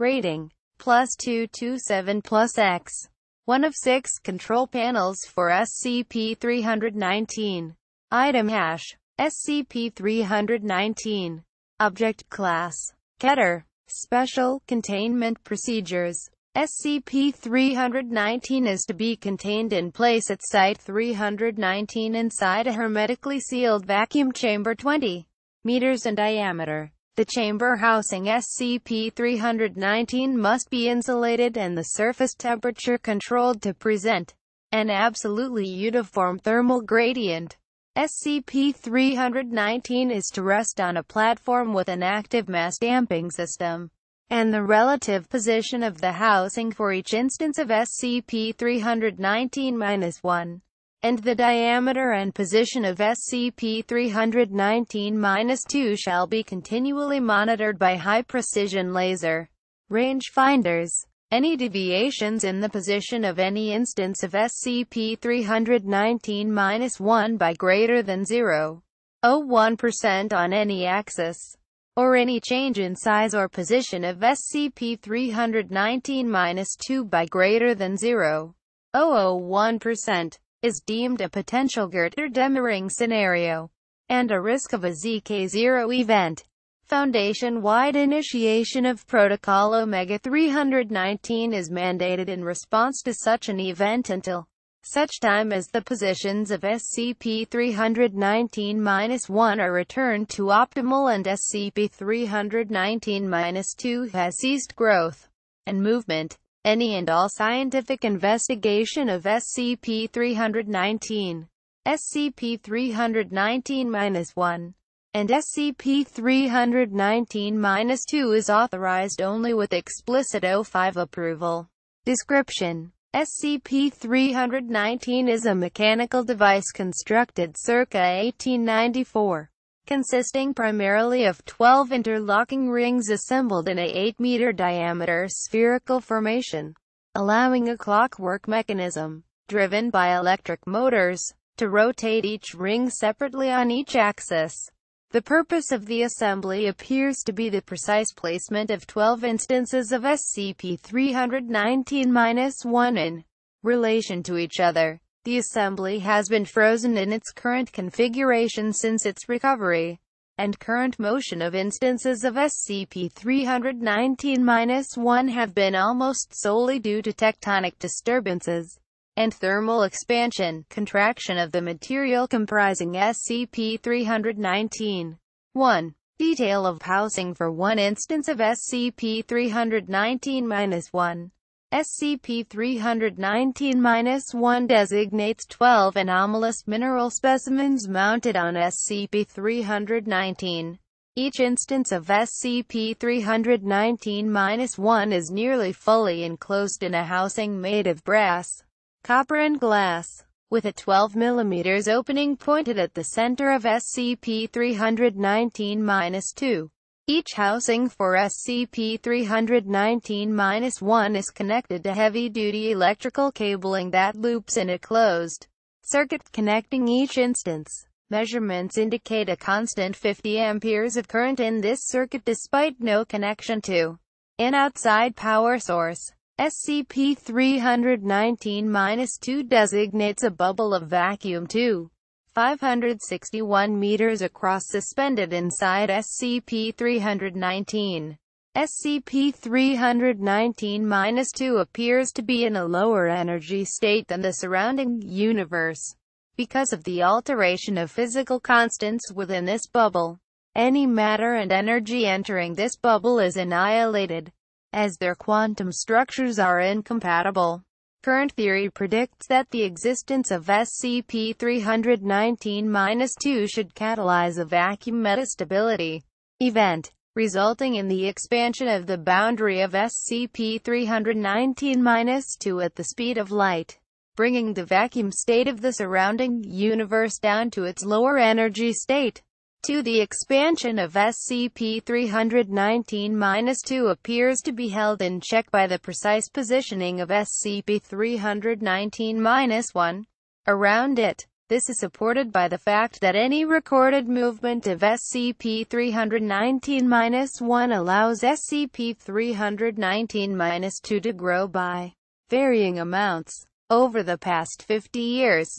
Rating. Plus 227 plus X. One of six control panels for SCP-319. Item hash. SCP-319. Object class. Keter. Special containment procedures. SCP-319 is to be contained in place at Site-319 inside a hermetically sealed vacuum chamber 20 meters in diameter. The chamber housing SCP-319 must be insulated and the surface temperature controlled to present an absolutely uniform thermal gradient. SCP-319 is to rest on a platform with an active mass damping system, and the relative position of the housing for each instance of SCP-319-1 and the diameter and position of SCP-319-2 shall be continually monitored by high-precision laser rangefinders. Any deviations in the position of any instance of SCP-319-1 by greater than 0.01% on any axis, or any change in size or position of SCP-319-2 by greater than 0.001%, is deemed a potential Gerter-Demering scenario, and a risk of a ZK0 event. Foundation-wide initiation of Protocol Omega-319 is mandated in response to such an event until such time as the positions of SCP-319-1 are returned to optimal and SCP-319-2 has ceased growth and movement. Any and all scientific investigation of SCP-319, SCP-319-1, and SCP-319-2 is authorized only with explicit O5 approval. Description SCP-319 is a mechanical device constructed circa 1894 consisting primarily of 12 interlocking rings assembled in a 8-meter diameter spherical formation, allowing a clockwork mechanism, driven by electric motors, to rotate each ring separately on each axis. The purpose of the assembly appears to be the precise placement of 12 instances of SCP-319-1 in relation to each other. The assembly has been frozen in its current configuration since its recovery and current motion of instances of SCP-319-1 have been almost solely due to tectonic disturbances and thermal expansion, contraction of the material comprising SCP-319. 1. Detail of housing for one instance of SCP-319-1 SCP-319-1 designates 12 anomalous mineral specimens mounted on SCP-319. Each instance of SCP-319-1 is nearly fully enclosed in a housing made of brass, copper and glass, with a 12 mm opening pointed at the center of SCP-319-2. Each housing for SCP-319-1 is connected to heavy-duty electrical cabling that loops in a closed circuit connecting each instance. Measurements indicate a constant 50 amperes of current in this circuit despite no connection to an outside power source. SCP-319-2 designates a bubble of vacuum to 561 meters across suspended inside SCP-319. SCP-319-2 appears to be in a lower energy state than the surrounding universe. Because of the alteration of physical constants within this bubble, any matter and energy entering this bubble is annihilated, as their quantum structures are incompatible. Current theory predicts that the existence of SCP-319-2 should catalyze a vacuum metastability event, resulting in the expansion of the boundary of SCP-319-2 at the speed of light, bringing the vacuum state of the surrounding universe down to its lower energy state to the expansion of SCP-319-2 appears to be held in check by the precise positioning of SCP-319-1 around it. This is supported by the fact that any recorded movement of SCP-319-1 allows SCP-319-2 to grow by varying amounts over the past 50 years.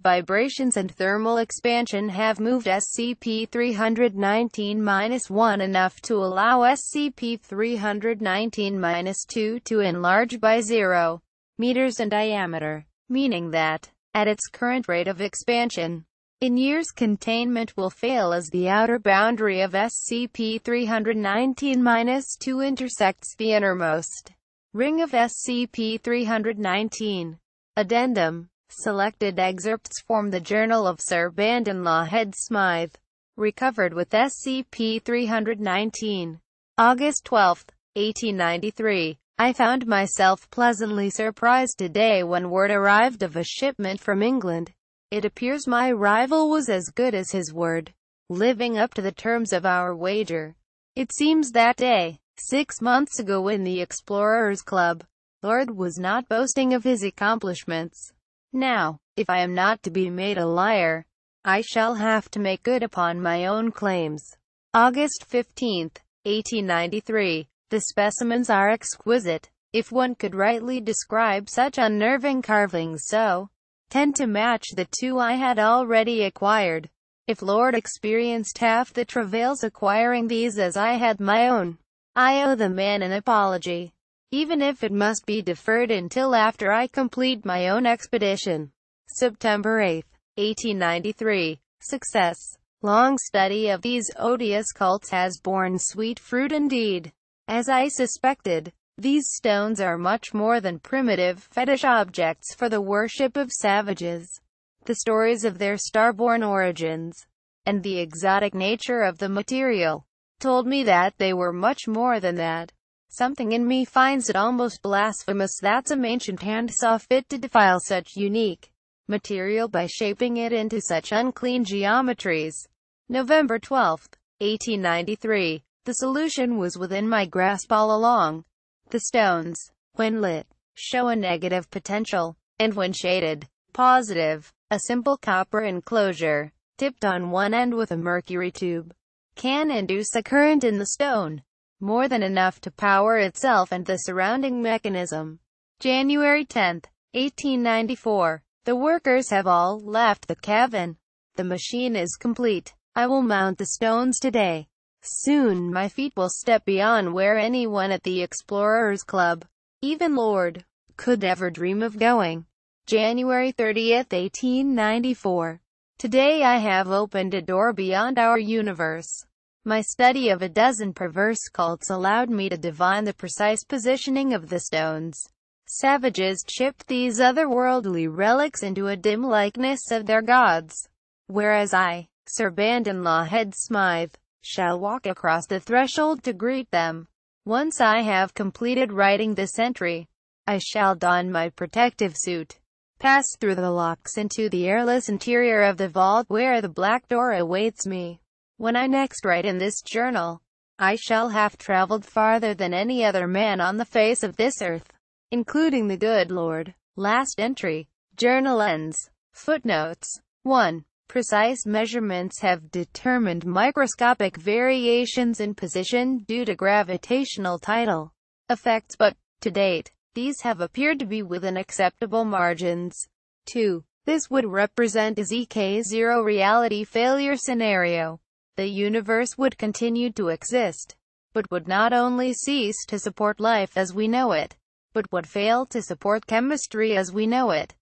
Vibrations and thermal expansion have moved SCP-319-1 enough to allow SCP-319-2 to enlarge by 0 meters in diameter, meaning that, at its current rate of expansion, in years containment will fail as the outer boundary of SCP-319-2 intersects the innermost ring of SCP-319. Addendum Selected excerpts from the Journal of Sir Bandon Lawhead Smythe. Recovered with SCP-319. August 12, 1893. I found myself pleasantly surprised today when word arrived of a shipment from England. It appears my rival was as good as his word, living up to the terms of our wager. It seems that day, six months ago in the Explorers Club, Lord was not boasting of his accomplishments. Now, if I am not to be made a liar, I shall have to make good upon my own claims. August 15, 1893. The specimens are exquisite, if one could rightly describe such unnerving carvings so, tend to match the two I had already acquired. If Lord experienced half the travails acquiring these as I had my own, I owe the man an apology even if it must be deferred until after I complete my own expedition. September 8, 1893. Success. Long study of these odious cults has borne sweet fruit indeed. As I suspected, these stones are much more than primitive fetish objects for the worship of savages. The stories of their starborn origins, and the exotic nature of the material, told me that they were much more than that. Something in me finds it almost blasphemous that some ancient hand saw fit to defile such unique material by shaping it into such unclean geometries. November 12, 1893. The solution was within my grasp all along. The stones, when lit, show a negative potential, and when shaded, positive. A simple copper enclosure, tipped on one end with a mercury tube, can induce a current in the stone more than enough to power itself and the surrounding mechanism. January 10, 1894. The workers have all left the cabin. The machine is complete. I will mount the stones today. Soon my feet will step beyond where anyone at the Explorers Club, even Lord, could ever dream of going. January 30, 1894. Today I have opened a door beyond our universe. My study of a dozen perverse cults allowed me to divine the precise positioning of the stones. Savages chipped these otherworldly relics into a dim likeness of their gods. Whereas I, Sir Bandon Head Smythe, shall walk across the threshold to greet them. Once I have completed writing this entry, I shall don my protective suit, pass through the locks into the airless interior of the vault where the black door awaits me. When I next write in this journal, I shall have traveled farther than any other man on the face of this earth, including the good Lord. Last entry. Journal ends. Footnotes. 1. Precise measurements have determined microscopic variations in position due to gravitational tidal effects but, to date, these have appeared to be within acceptable margins. 2. This would represent a ZK0 reality failure scenario the universe would continue to exist, but would not only cease to support life as we know it, but would fail to support chemistry as we know it.